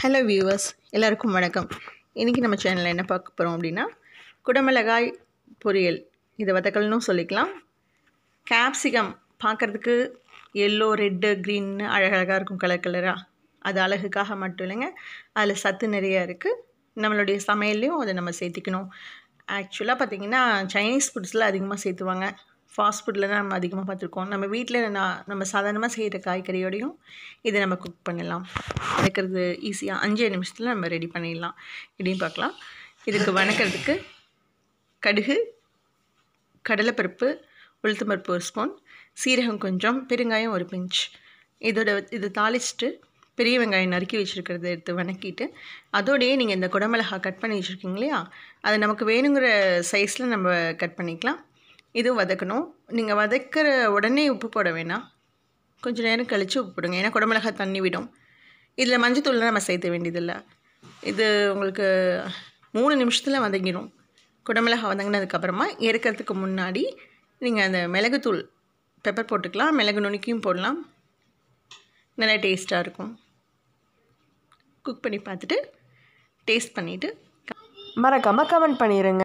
hello viewers எல்லாருக்கும் வணக்கம் இன்றைக்கி நம்ம சேனலில் என்ன பார்க்க போகிறோம் அப்படின்னா குடமிளகாய் பொரியல் இதை வதக்கல்னும் சொல்லிக்கலாம் கேப்சிகம் பார்க்குறதுக்கு எல்லோ ரெட்டு க்ரீன்னு அழகழகாக இருக்கும் கலர் கலராக அது அழகுக்காக மட்டும் இல்லைங்க அதில் சத்து நிறையா இருக்குது நம்மளுடைய சமையல்லையும் அதை நம்ம சேர்த்திக்கணும் ஆக்சுவலாக பார்த்திங்கன்னா சைனீஸ் ஃபுட்ஸில் அதிகமாக சேர்த்துவாங்க ஃபாஸ்ட் ஃபுட்டில் தான் நம்ம அதிகமாக பார்த்துருக்கோம் நம்ம வீட்டில் நான் நம்ம சாதாரணமாக செய்கிற காய்கறியோடையும் இதை நம்ம குக் பண்ணிடலாம் வைக்கிறது ஈஸியாக அஞ்சே நிமிஷத்தில் நம்ம ரெடி பண்ணிடலாம் இப்படின்னு பார்க்கலாம் இதுக்கு வணக்கிறதுக்கு கடுகு கடலைப்பருப்பு பருப்பு ஒரு ஸ்பூன் சீரகம் கொஞ்சம் பெருங்காயம் ஒரு பிஞ்ச் இதோட இதை தாளிச்சிட்டு பெரிய வெங்காயம் நறுக்கி வச்சுருக்கிறத எடுத்து வணக்கிட்டு அதோடையே நீங்கள் இந்த குடமிளகா கட் பண்ணி வச்சுருக்கீங்க இல்லையா அது நமக்கு வேணுங்கிற சைஸில் நம்ம கட் பண்ணிக்கலாம் இதுவும் வதக்கணும் நீங்கள் வதக்கிற உடனே உப்பு போட வேணாம் கொஞ்சம் நேரம் கழித்து உப்பு போடுங்க ஏன்னா குடமிளகாய் தண்ணி விடும் இதில் மஞ்சத்தூள்லாம் நம்ம சேர்த்த வேண்டியதில்லை இது உங்களுக்கு மூணு நிமிஷத்தில் வதங்கிடும் குடமிளகாய் வதங்கினதுக்கப்புறமா இறக்கிறதுக்கு முன்னாடி நீங்கள் அந்த மிளகுத்தூள் பெப்பர் போட்டுக்கலாம் மிளகு நுணுக்கியும் போடலாம் நல்லா டேஸ்ட்டாக இருக்கும் குக் பண்ணி பார்த்துட்டு டேஸ்ட் பண்ணிவிட்டு மறக்காமல் கமெண்ட் பண்ணிடுங்க